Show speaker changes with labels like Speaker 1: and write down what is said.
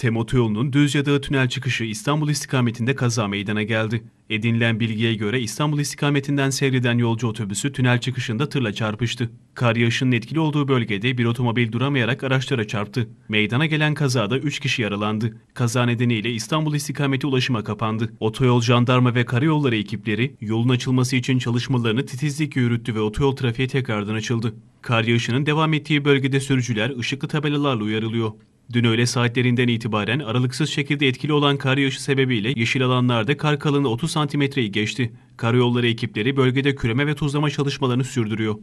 Speaker 1: Temotu yolunun Düzce Dağı tünel çıkışı İstanbul istikametinde kaza meydana geldi. Edinilen bilgiye göre İstanbul istikametinden seyreden yolcu otobüsü tünel çıkışında tırla çarpıştı. Kar yağışının etkili olduğu bölgede bir otomobil duramayarak araçlara çarptı. Meydana gelen kazada 3 kişi yaralandı. Kaza nedeniyle İstanbul istikameti ulaşıma kapandı. Otoyol jandarma ve karayolları ekipleri yolun açılması için çalışmalarını titizlikle yürüttü ve otoyol trafiğe tekrardan açıldı. Kar yağışının devam ettiği bölgede sürücüler ışıklı tabelalarla uyarılıyor. Dün öğle saatlerinden itibaren aralıksız şekilde etkili olan kar yağışı sebebiyle yeşil alanlarda kar kalınlığı 30 santimetreyi geçti. Karayolları ekipleri bölgede küreme ve tuzlama çalışmalarını sürdürüyor.